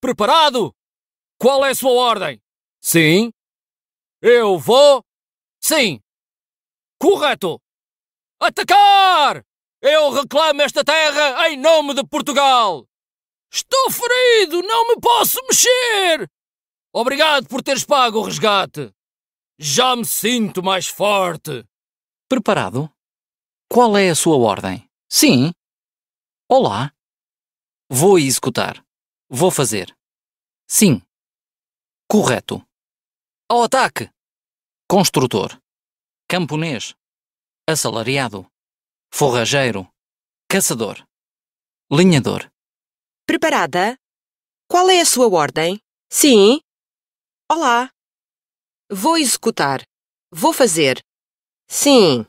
Preparado? Qual é a sua ordem? Sim. Eu vou? Sim. Correto. Atacar! Eu reclamo esta terra em nome de Portugal! Estou ferido, não me posso mexer! Obrigado por teres pago o resgate. Já me sinto mais forte. Preparado? Qual é a sua ordem? Sim. Olá. Vou executar. Vou fazer. Sim. Correto. Ao ataque! Construtor. Camponês. Assalariado. Forrageiro. Caçador. Linhador. Preparada? Qual é a sua ordem? Sim. Olá. Vou executar. Vou fazer. Sim.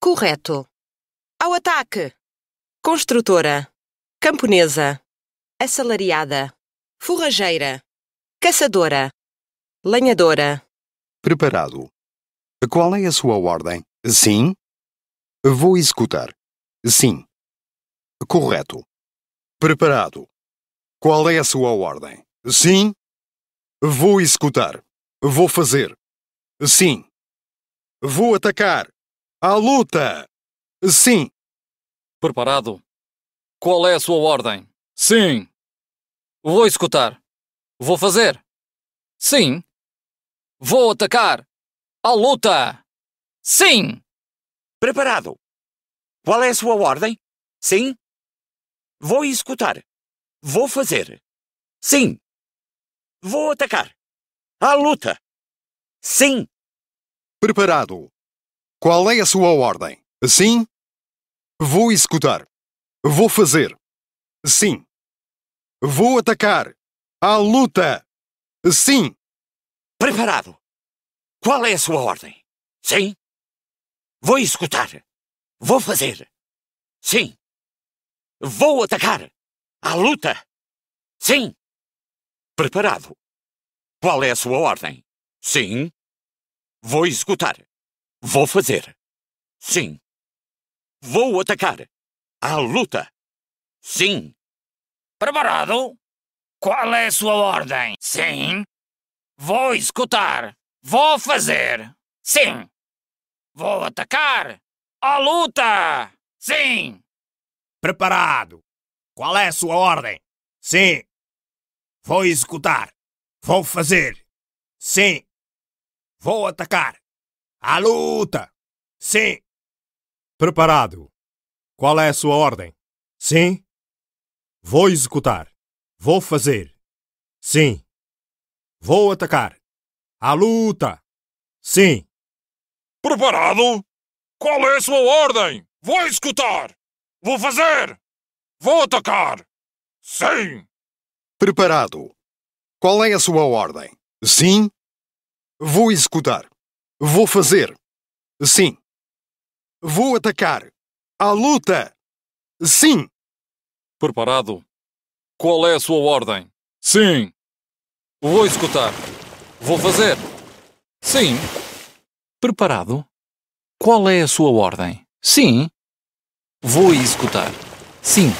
Correto. Ao ataque! Construtora. Camponesa assalariada, forrageira, caçadora, lenhadora. Preparado. Qual é a sua ordem? Sim? Vou executar. Sim. Correto. Preparado. Qual é a sua ordem? Sim? Vou executar. Vou fazer. Sim. Vou atacar. À luta! Sim. Preparado. Qual é a sua ordem? Sim. Vou escutar. Vou fazer. Sim. Vou atacar. A luta. Sim. Preparado. Qual é a sua ordem? Sim. Vou escutar. Vou fazer. Sim. Vou atacar. A luta. Sim. Preparado. Qual é a sua ordem? Sim. Vou executar. Vou fazer. Sim. Vou atacar! À luta! Sim! Preparado! Qual é a sua ordem? Sim? Vou executar! Vou fazer! Sim! Vou atacar! À luta! Sim! Preparado! Qual é a sua ordem? Sim! Vou executar! Vou fazer! Sim! Vou atacar! À luta! Sim! Preparado? Qual é a sua ordem? Sim. Vou escutar. Vou fazer. Sim. Vou atacar. A luta! Sim. Preparado. Qual é a sua ordem? Sim. Vou executar. Vou fazer. Sim. Vou atacar. A luta. Sim. Preparado. Qual é a sua ordem? Sim. Vou executar. Vou fazer. Sim. Vou atacar. À luta. Sim. Preparado? Qual é a sua ordem? Vou executar. Vou fazer. Vou atacar. Sim. Preparado. Qual é a sua ordem? Sim. Vou executar. Vou fazer. Sim. Vou atacar. À luta. Sim. Preparado? Qual é a sua ordem? Sim! Vou escutar. Vou fazer. Sim. Preparado? Qual é a sua ordem? Sim. Vou executar. Sim.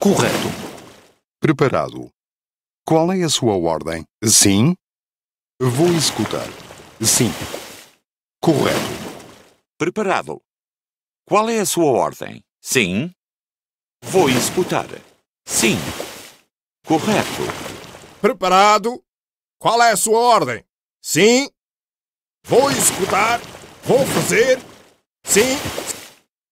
Correto. Preparado. Qual é a sua ordem? Sim. Vou executar. Sim. Correto. Preparado. Qual é a sua ordem? Sim. Vou escutar. Sim. Correto. Preparado? Qual é a sua ordem? Sim. Vou escutar. Vou fazer. Sim.